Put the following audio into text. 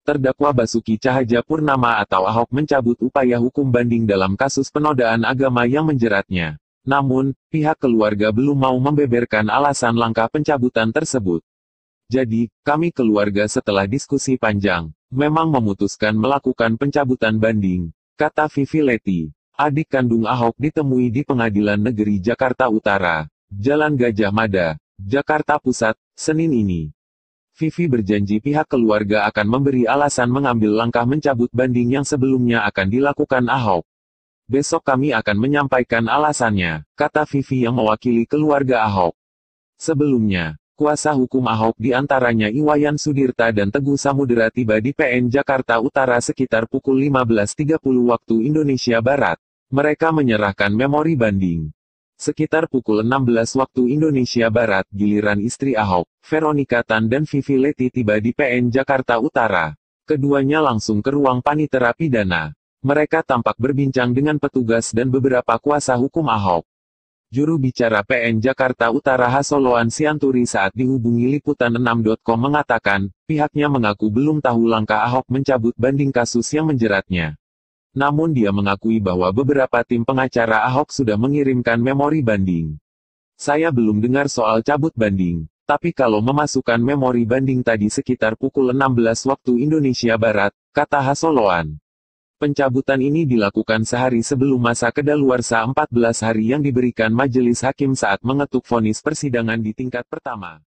Terdakwa Basuki Cahaja Purnama atau Ahok mencabut upaya hukum banding dalam kasus penodaan agama yang menjeratnya. Namun, pihak keluarga belum mau membeberkan alasan langkah pencabutan tersebut. Jadi, kami keluarga setelah diskusi panjang, memang memutuskan melakukan pencabutan banding, kata Vivi Leti adik kandung Ahok ditemui di Pengadilan Negeri Jakarta Utara, Jalan Gajah Mada, Jakarta Pusat, Senin ini. Vivi berjanji pihak keluarga akan memberi alasan mengambil langkah mencabut banding yang sebelumnya akan dilakukan Ahok. Besok kami akan menyampaikan alasannya, kata Vivi yang mewakili keluarga Ahok. Sebelumnya, kuasa hukum Ahok diantaranya Iwayan Sudirta dan Teguh Samudera tiba di PN Jakarta Utara sekitar pukul 15.30 waktu Indonesia Barat. Mereka menyerahkan memori banding. Sekitar pukul 16 waktu Indonesia Barat, giliran istri Ahok, Veronica Tan dan Vivi Leti tiba di PN Jakarta Utara. Keduanya langsung ke ruang panitera pidana. Mereka tampak berbincang dengan petugas dan beberapa kuasa hukum Ahok. Juru bicara PN Jakarta Utara Hasoloan Sianturi saat dihubungi Liputan 6.com mengatakan, pihaknya mengaku belum tahu langkah Ahok mencabut banding kasus yang menjeratnya. Namun dia mengakui bahwa beberapa tim pengacara Ahok sudah mengirimkan memori banding. Saya belum dengar soal cabut banding, tapi kalau memasukkan memori banding tadi sekitar pukul 16 waktu Indonesia Barat, kata Hasoloan. Pencabutan ini dilakukan sehari sebelum masa kedaluarsa 14 hari yang diberikan majelis hakim saat mengetuk vonis persidangan di tingkat pertama.